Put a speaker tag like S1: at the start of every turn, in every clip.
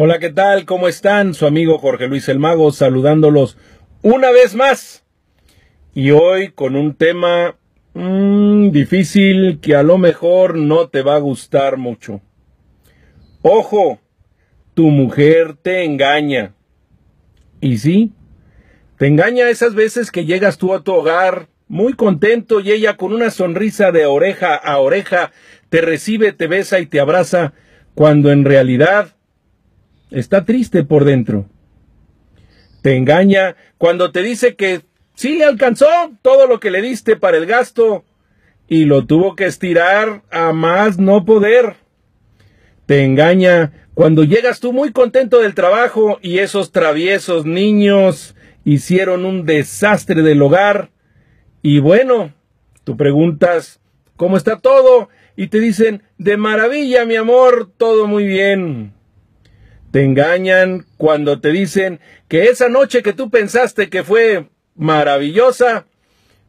S1: Hola, ¿qué tal? ¿Cómo están? Su amigo Jorge Luis el Mago saludándolos una vez más. Y hoy con un tema mmm, difícil que a lo mejor no te va a gustar mucho. Ojo, tu mujer te engaña. ¿Y sí? Te engaña esas veces que llegas tú a tu hogar muy contento y ella con una sonrisa de oreja a oreja te recibe, te besa y te abraza, cuando en realidad está triste por dentro. Te engaña cuando te dice que sí le alcanzó todo lo que le diste para el gasto y lo tuvo que estirar a más no poder. Te engaña cuando llegas tú muy contento del trabajo y esos traviesos niños hicieron un desastre del hogar. Y bueno, tú preguntas, ¿cómo está todo? Y te dicen, de maravilla, mi amor, todo muy bien. Te engañan cuando te dicen que esa noche que tú pensaste que fue maravillosa,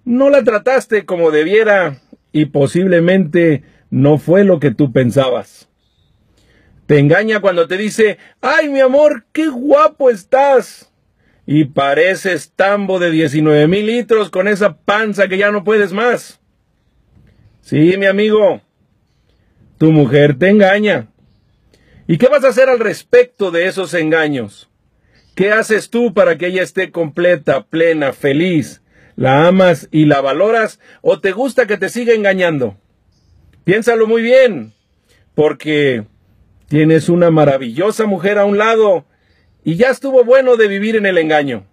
S1: no la trataste como debiera y posiblemente no fue lo que tú pensabas. Te engaña cuando te dice, ay mi amor, qué guapo estás. Y pareces tambo de 19 mil litros con esa panza que ya no puedes más. Sí, mi amigo, tu mujer te engaña. ¿Y qué vas a hacer al respecto de esos engaños? ¿Qué haces tú para que ella esté completa, plena, feliz? ¿La amas y la valoras o te gusta que te siga engañando? Piénsalo muy bien, porque tienes una maravillosa mujer a un lado y ya estuvo bueno de vivir en el engaño.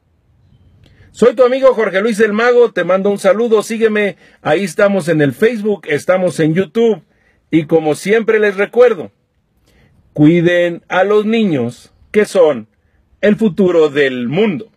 S1: Soy tu amigo Jorge Luis el Mago, te mando un saludo, sígueme, ahí estamos en el Facebook, estamos en YouTube y como siempre les recuerdo, cuiden a los niños que son el futuro del mundo.